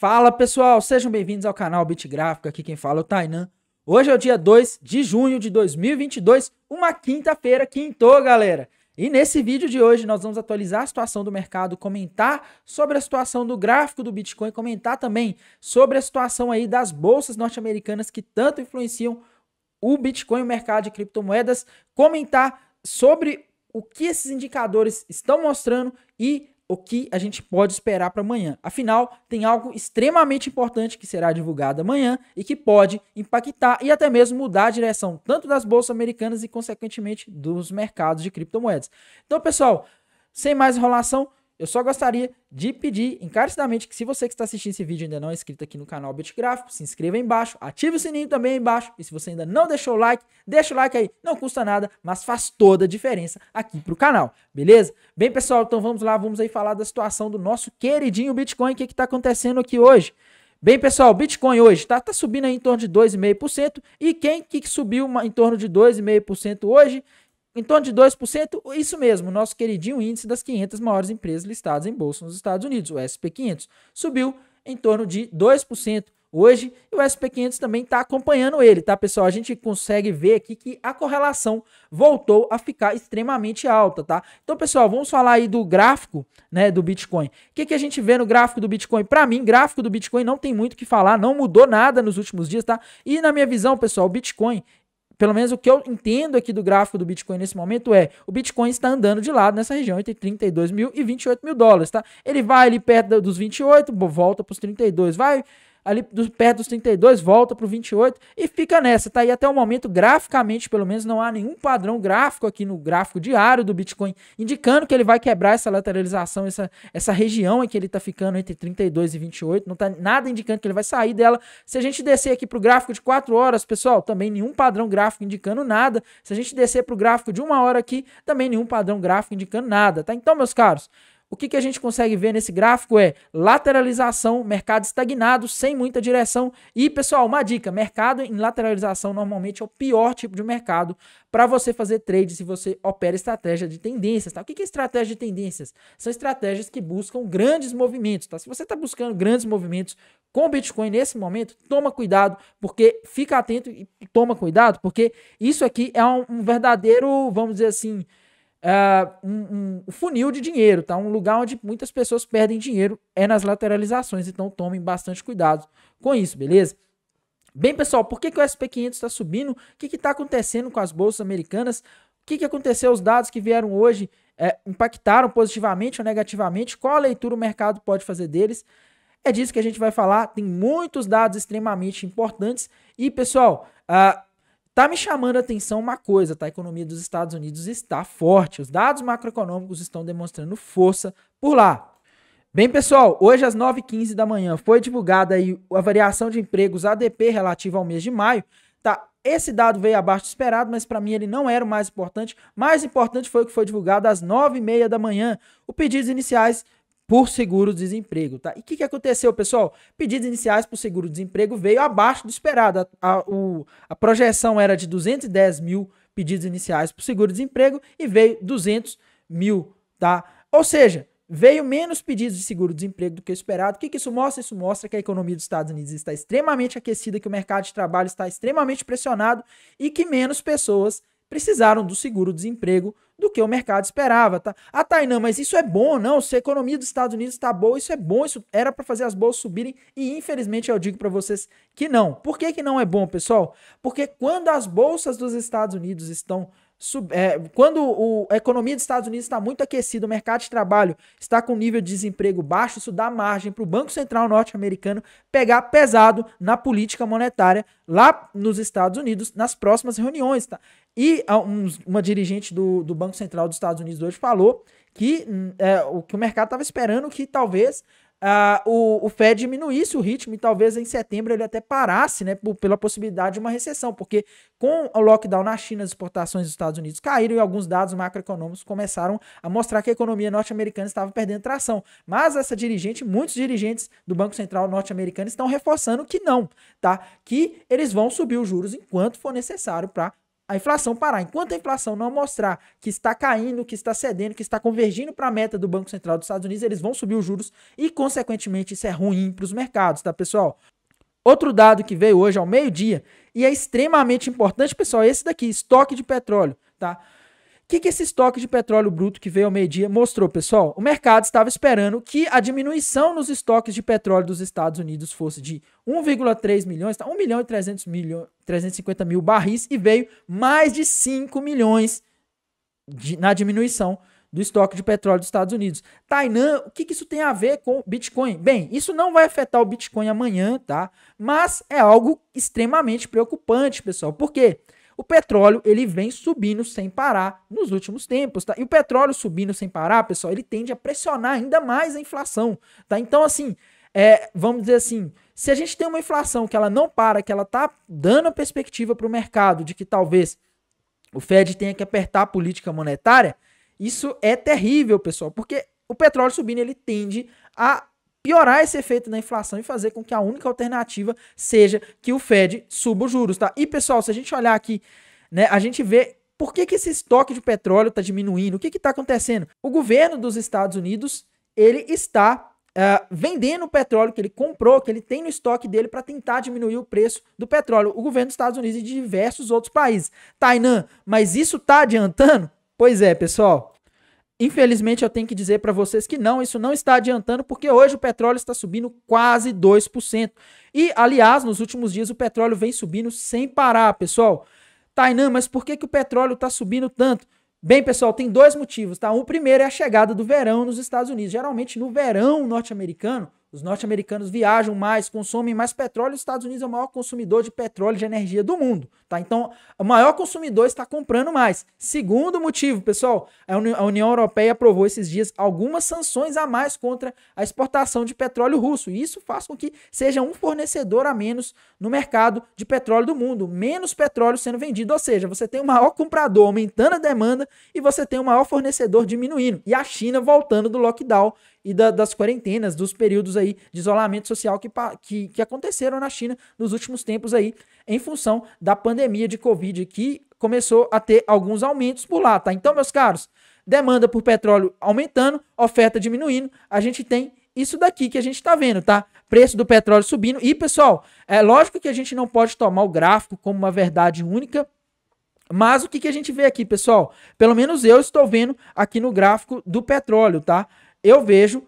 Fala pessoal, sejam bem-vindos ao canal Bitgráfico. Aqui quem fala é o Tainan. Hoje é o dia 2 de junho de 2022, uma quinta-feira, quintou, galera. E nesse vídeo de hoje nós vamos atualizar a situação do mercado, comentar sobre a situação do gráfico do Bitcoin, comentar também sobre a situação aí das bolsas norte-americanas que tanto influenciam o Bitcoin, o mercado de criptomoedas, comentar sobre o que esses indicadores estão mostrando e o que a gente pode esperar para amanhã. Afinal, tem algo extremamente importante que será divulgado amanhã e que pode impactar e até mesmo mudar a direção tanto das bolsas americanas e, consequentemente, dos mercados de criptomoedas. Então, pessoal, sem mais enrolação, eu só gostaria de pedir encarecidamente que se você que está assistindo esse vídeo ainda não é inscrito aqui no canal Bitgráfico, se inscreva aí embaixo, ative o sininho também aí embaixo e se você ainda não deixou o like, deixa o like aí, não custa nada, mas faz toda a diferença aqui para o canal, beleza? Bem pessoal, então vamos lá, vamos aí falar da situação do nosso queridinho Bitcoin, o que está acontecendo aqui hoje. Bem, pessoal, Bitcoin hoje está tá subindo em torno de 2,5%. E quem que subiu em torno de 2,5% hoje? em torno de 2%, isso mesmo, nosso queridinho índice das 500 maiores empresas listadas em bolsa nos Estados Unidos, o SP500, subiu em torno de 2% hoje e o SP500 também está acompanhando ele, tá pessoal? A gente consegue ver aqui que a correlação voltou a ficar extremamente alta, tá? Então, pessoal, vamos falar aí do gráfico, né, do Bitcoin. O que, que a gente vê no gráfico do Bitcoin? Para mim, gráfico do Bitcoin não tem muito o que falar, não mudou nada nos últimos dias, tá? E na minha visão, pessoal, o Bitcoin, pelo menos o que eu entendo aqui do gráfico do Bitcoin nesse momento é o Bitcoin está andando de lado nessa região entre 32 mil e 28 mil dólares, tá? Ele vai ali perto dos 28, volta para os 32, vai ali do, perto dos 32, volta para o 28 e fica nessa. Tá aí até o momento, graficamente, pelo menos, não há nenhum padrão gráfico aqui no gráfico diário do Bitcoin indicando que ele vai quebrar essa lateralização, essa, essa região em que ele está ficando entre 32 e 28. Não está nada indicando que ele vai sair dela. Se a gente descer aqui para o gráfico de 4 horas, pessoal, também nenhum padrão gráfico indicando nada. Se a gente descer para o gráfico de uma hora aqui, também nenhum padrão gráfico indicando nada, tá? Então, meus caros, o que, que a gente consegue ver nesse gráfico é lateralização, mercado estagnado, sem muita direção. E, pessoal, uma dica: mercado em lateralização normalmente é o pior tipo de mercado para você fazer trade se você opera estratégia de tendências. Tá? O que, que é estratégia de tendências? São estratégias que buscam grandes movimentos. Tá? Se você está buscando grandes movimentos com Bitcoin nesse momento, toma cuidado, porque fica atento e toma cuidado, porque isso aqui é um, um verdadeiro, vamos dizer assim, uh, um, um, funil de dinheiro, tá? Um lugar onde muitas pessoas perdem dinheiro é nas lateralizações, então tomem bastante cuidado com isso, beleza? Bem, pessoal, por que, que o SP500 está subindo? O que está acontecendo com as bolsas americanas? O que, que aconteceu? Os dados que vieram hoje é, impactaram positivamente ou negativamente? Qual a leitura o mercado pode fazer deles? É disso que a gente vai falar. Tem muitos dados extremamente importantes. E, pessoal, uh, Tá me chamando a atenção uma coisa, tá? A economia dos Estados Unidos está forte. Os dados macroeconômicos estão demonstrando força por lá. Bem, pessoal, hoje às 9h15 da manhã foi divulgada aí a variação de empregos ADP relativa ao mês de maio. Tá, esse dado veio abaixo do esperado, mas para mim ele não era o mais importante. Mais importante foi o que foi divulgado às 9h30 da manhã. O pedidos iniciais por seguro-desemprego, tá? E o que, que aconteceu, pessoal? Pedidos iniciais por seguro-desemprego veio abaixo do esperado. A, a, o, a projeção era de 210 mil pedidos iniciais por seguro-desemprego e veio 200 mil, tá? Ou seja, veio menos pedidos de seguro-desemprego do que esperado. O que, que isso mostra? Isso mostra que a economia dos Estados Unidos está extremamente aquecida, que o mercado de trabalho está extremamente pressionado e que menos pessoas precisaram do seguro-desemprego do que o mercado esperava, tá? Ah, Tainan, mas isso é bom, não? Se a economia dos Estados Unidos está boa, isso é bom, isso era para fazer as bolsas subirem e infelizmente eu digo para vocês que não. Por que que não é bom, pessoal? Porque quando as bolsas dos Estados Unidos estão Sub, é, quando o, a economia dos Estados Unidos está muito aquecida, o mercado de trabalho está com nível de desemprego baixo, isso dá margem para o Banco Central norte-americano pegar pesado na política monetária lá nos Estados Unidos nas próximas reuniões. Tá? E um, uma dirigente do, do Banco Central dos Estados Unidos hoje falou que, hum, é, o, que o mercado estava esperando que talvez o, o Fed diminuísse o ritmo e talvez em setembro ele até parasse, né, por, pela possibilidade de uma recessão, porque com o lockdown na China, as exportações dos Estados Unidos caíram e alguns dados macroeconômicos começaram a mostrar que a economia norte-americana estava perdendo tração. Mas essa dirigente, muitos dirigentes do Banco Central norte-americano estão reforçando que não, tá? Que eles vão subir os juros enquanto for necessário para a inflação parar. Enquanto a inflação não mostrar que está caindo, que está cedendo, que está convergindo para a meta do Banco Central dos Estados Unidos, eles vão subir os juros e, consequentemente, isso é ruim para os mercados, tá, pessoal? Outro dado que veio hoje ao meio-dia e é extremamente importante, pessoal, é esse daqui, estoque de petróleo, tá? que, que esse estoque de petróleo bruto que veio ao meio-dia mostrou, pessoal? O mercado estava esperando que a diminuição nos estoques de petróleo dos Estados Unidos fosse de 1,3 milhões, tá? 1 milhão e 300 milhões, 350 mil barris e veio mais de 5 milhões de, na diminuição do estoque de petróleo dos Estados Unidos. Tainan, o que, que isso tem a ver com Bitcoin? Bem, isso não vai afetar o Bitcoin amanhã, tá? Mas é algo extremamente preocupante, pessoal. Por quê? Porque o petróleo ele vem subindo sem parar nos últimos tempos, tá? E o petróleo subindo sem parar, pessoal, ele tende a pressionar ainda mais a inflação, tá? Então, assim, é, vamos dizer assim, se a gente tem uma inflação que ela não para, que ela tá dando a perspectiva para o mercado de que talvez o Fed tenha que apertar a política monetária, isso é terrível, pessoal, porque o petróleo subindo ele tende a piorar esse efeito da inflação e fazer com que a única alternativa seja que o Fed suba os juros, tá? E pessoal, se a gente olhar aqui, né, a gente vê por que, que esse estoque de petróleo está diminuindo, o que está acontecendo? O governo dos Estados Unidos, ele está uh, vendendo o petróleo que ele comprou, que ele tem no estoque dele para tentar diminuir o preço do petróleo. O governo dos Estados Unidos e de diversos outros países. Tainan, mas isso está adiantando? Pois é, pessoal. Infelizmente, eu tenho que dizer para vocês que não, isso não está adiantando, porque hoje o petróleo está subindo quase 2%. E, aliás, nos últimos dias o petróleo vem subindo sem parar, pessoal. Tainan, mas por que, que o petróleo está subindo tanto? Bem, pessoal, tem dois motivos, tá? O primeiro é a chegada do verão nos Estados Unidos. Geralmente, no verão norte-americano, os norte-americanos viajam mais, consomem mais petróleo. Os Estados Unidos é o maior consumidor de petróleo e de energia do mundo. Tá? Então, o maior consumidor está comprando mais. Segundo motivo, pessoal, a União Europeia aprovou esses dias algumas sanções a mais contra a exportação de petróleo russo. E isso faz com que seja um fornecedor a menos no mercado de petróleo do mundo. Menos petróleo sendo vendido. Ou seja, você tem o maior comprador aumentando a demanda e você tem o maior fornecedor diminuindo. E a China voltando do lockdown e da, das quarentenas, dos períodos aí de isolamento social que, que, que aconteceram na China nos últimos tempos aí em função da pandemia de Covid que começou a ter alguns aumentos por lá, tá? Então, meus caros, demanda por petróleo aumentando, oferta diminuindo, a gente tem isso daqui que a gente está vendo, tá? Preço do petróleo subindo. E, pessoal, é lógico que a gente não pode tomar o gráfico como uma verdade única, mas o que, que a gente vê aqui, pessoal? Pelo menos eu estou vendo aqui no gráfico do petróleo, tá? Eu vejo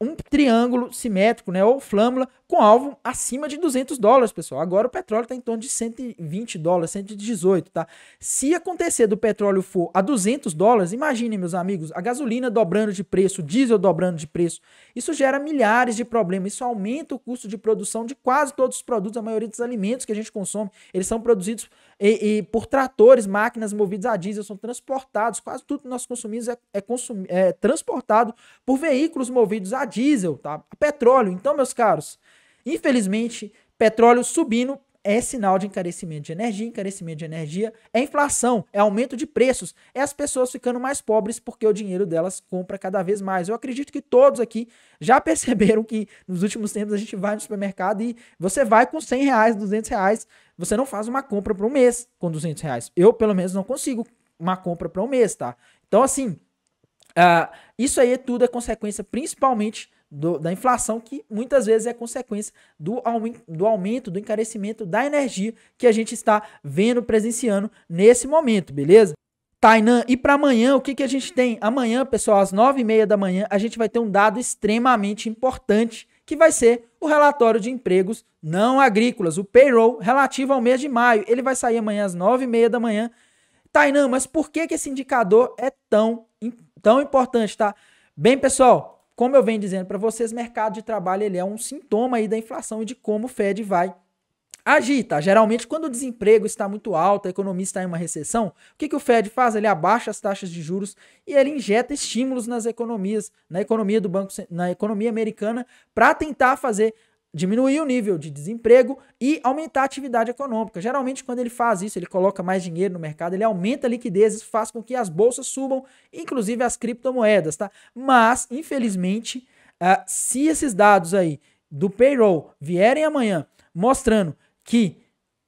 um triângulo simétrico, né, ou flâmula, com alvo acima de 200 dólares, pessoal. Agora o petróleo está em torno de 120 dólares, 118, tá? Se acontecer do petróleo for a 200 dólares, imaginem, meus amigos, a gasolina dobrando de preço, o diesel dobrando de preço. Isso gera milhares de problemas, isso aumenta o custo de produção de quase todos os produtos, a maioria dos alimentos que a gente consome. Eles são produzidos e, e, por tratores, máquinas movidas a diesel são transportados, quase tudo que nós consumimos é, é, consumi é transportado por veículos movidos a diesel, tá? A petróleo. Então, meus caros, infelizmente, petróleo subindo, é sinal de encarecimento de energia, encarecimento de energia é inflação, é aumento de preços, é as pessoas ficando mais pobres porque o dinheiro delas compra cada vez mais. Eu acredito que todos aqui já perceberam que nos últimos tempos a gente vai no supermercado e você vai com 100 reais, 200 reais, você não faz uma compra para um mês com 200 reais. Eu, pelo menos, não consigo uma compra para um mês, tá? Então, assim, uh, isso aí tudo é consequência principalmente do, da inflação, que muitas vezes é consequência do, aumento, do aumento, do encarecimento da energia que a gente está vendo, presenciando nesse momento, beleza? Tainan, e para amanhã, o que, que a gente tem? Amanhã, pessoal, às nove e meia da manhã, a gente vai ter um dado extremamente importante, que vai ser o relatório de empregos não agrícolas, o payroll relativo ao mês de maio. Ele vai sair amanhã às nove e meia da manhã. Tainan, mas por que, que esse indicador é tão, tão importante, tá? Bem, pessoal, como eu venho dizendo para vocês, mercado de trabalho ele é um sintoma aí da inflação e de como o Fed vai agita. Tá? Geralmente, quando o desemprego está muito alto, a economia está em uma recessão, o que, que o Fed faz? Ele abaixa as taxas de juros e ele injeta estímulos nas economias, na economia do banco, na economia americana, para tentar fazer diminuir o nível de desemprego e aumentar a atividade econômica. Geralmente, quando ele faz isso, ele coloca mais dinheiro no mercado, ele aumenta a liquidez, isso faz com que as bolsas subam, inclusive as criptomoedas, tá? Mas, infelizmente, uh, se esses dados aí do payroll vierem amanhã mostrando que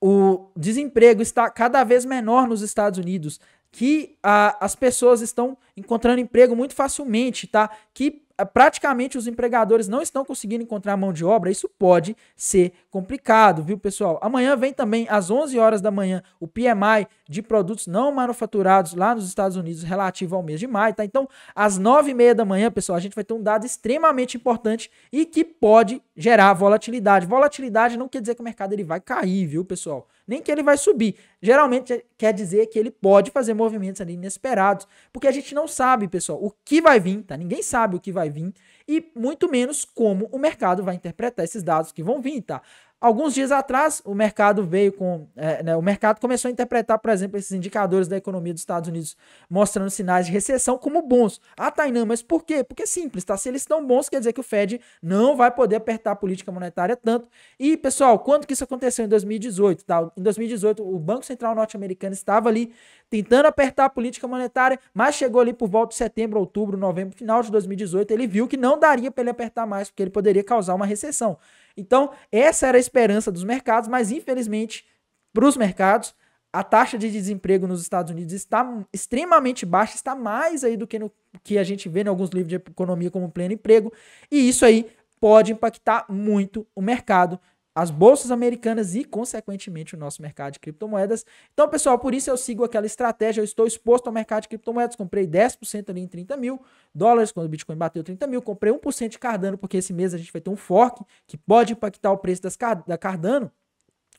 o desemprego está cada vez menor nos Estados Unidos, que uh, as pessoas estão encontrando emprego muito facilmente, tá? Que praticamente os empregadores não estão conseguindo encontrar mão de obra, isso pode ser complicado, viu, pessoal? Amanhã vem também às 11 horas da manhã o PMI de produtos não manufaturados lá nos Estados Unidos relativo ao mês de maio, tá? Então, às 9h30 da manhã, pessoal, a gente vai ter um dado extremamente importante e que pode gerar volatilidade. Volatilidade não quer dizer que o mercado ele vai cair, viu, pessoal? nem que ele vai subir. Geralmente é, quer dizer que ele pode fazer movimentos ali inesperados, porque a gente não sabe, pessoal, o que vai vir, tá? Ninguém sabe o que vai vir e muito menos como o mercado vai interpretar esses dados que vão vir, tá? Alguns dias atrás, o mercado veio com. É, né, o mercado começou a interpretar, por exemplo, esses indicadores da economia dos Estados Unidos mostrando sinais de recessão como bons. Ah, Tainan, mas por quê? Porque é simples, tá? Se eles estão bons, quer dizer que o Fed não vai poder apertar a política monetária tanto. E, pessoal, quando que isso aconteceu em 2018? Tá? Em 2018, o Banco Central Norte-Americano estava ali tentando apertar a política monetária, mas chegou ali por volta de setembro, outubro, novembro, final de 2018, ele viu que não daria para ele apertar mais, porque ele poderia causar uma recessão. Então, essa era a esperança dos mercados, mas infelizmente, para os mercados, a taxa de desemprego nos Estados Unidos está extremamente baixa, está mais aí do que no que a gente vê em alguns livros de economia como pleno emprego, e isso aí pode impactar muito o mercado as bolsas americanas e, consequentemente, o nosso mercado de criptomoedas. Então, pessoal, por isso eu sigo aquela estratégia. Eu estou exposto ao mercado de criptomoedas. Comprei 10% ali em 30 mil dólares, quando o Bitcoin bateu 30 mil. Comprei 1% de Cardano, porque esse mês a gente vai ter um fork que pode impactar o preço das, da Cardano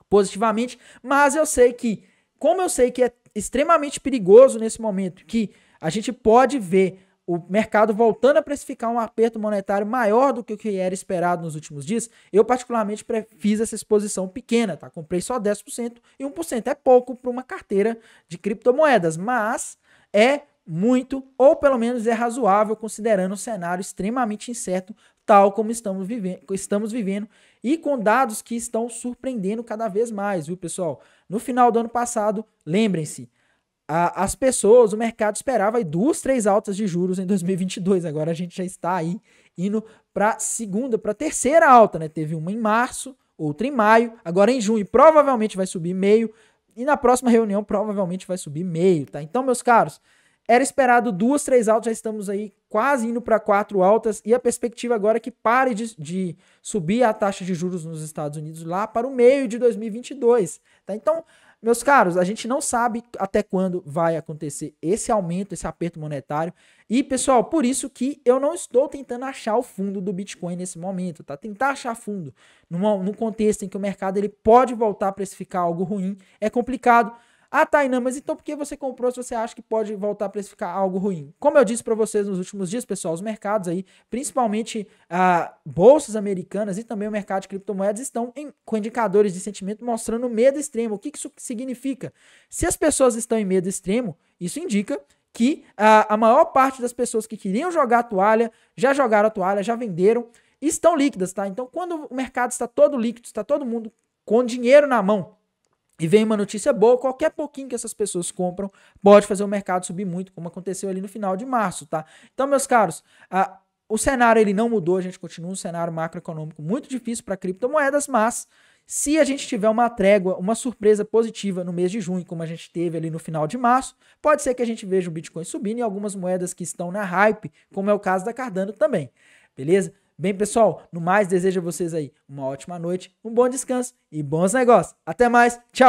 positivamente. Mas eu sei que, como eu sei que é extremamente perigoso nesse momento, que a gente pode ver o mercado voltando a precificar um aperto monetário maior do que o que era esperado nos últimos dias, eu particularmente fiz essa exposição pequena, tá? Comprei só 10% e 1% é pouco para uma carteira de criptomoedas, mas é muito, ou pelo menos é razoável, considerando um cenário extremamente incerto, tal como estamos vivendo, estamos vivendo e com dados que estão surpreendendo cada vez mais, viu, pessoal? No final do ano passado, lembrem-se, a, as pessoas, o mercado esperava duas, três altas de juros em 2022. Agora a gente já está aí indo para segunda, para terceira alta, né? Teve uma em março, outra em maio, agora em junho provavelmente vai subir meio e na próxima reunião provavelmente vai subir meio, tá? Então, meus caros, era esperado duas, três altas, já estamos aí quase indo para quatro altas e a perspectiva agora é que pare de, de subir a taxa de juros nos Estados Unidos lá para o meio de 2022, tá? Então, meus caros, a gente não sabe até quando vai acontecer esse aumento, esse aperto monetário. E, pessoal, por isso que eu não estou tentando achar o fundo do Bitcoin nesse momento, tá? Tentar achar fundo num contexto em que o mercado ele pode voltar a precificar algo ruim é complicado. Ah, Tainan, tá, mas então por que você comprou se você acha que pode voltar a precificar algo ruim? Como eu disse para vocês nos últimos dias, pessoal, os mercados aí, principalmente ah, bolsas americanas e também o mercado de criptomoedas, estão em, com indicadores de sentimento mostrando medo extremo. O que, que isso significa? Se as pessoas estão em medo extremo, isso indica que ah, a maior parte das pessoas que queriam jogar a toalha já jogaram a toalha, já venderam, estão líquidas, tá? Então, quando o mercado está todo líquido, está todo mundo com dinheiro na mão, e vem uma notícia boa, qualquer pouquinho que essas pessoas compram pode fazer o mercado subir muito, como aconteceu ali no final de março, tá? Então, meus caros, a, o cenário ele não mudou, a gente continua um cenário macroeconômico muito difícil para criptomoedas, mas se a gente tiver uma trégua, uma surpresa positiva no mês de junho, como a gente teve ali no final de março, pode ser que a gente veja o Bitcoin subindo e algumas moedas que estão na hype, como é o caso da Cardano também. Beleza? Bem, pessoal, no mais, desejo a vocês aí uma ótima noite, um bom descanso e bons negócios. Até mais, tchau!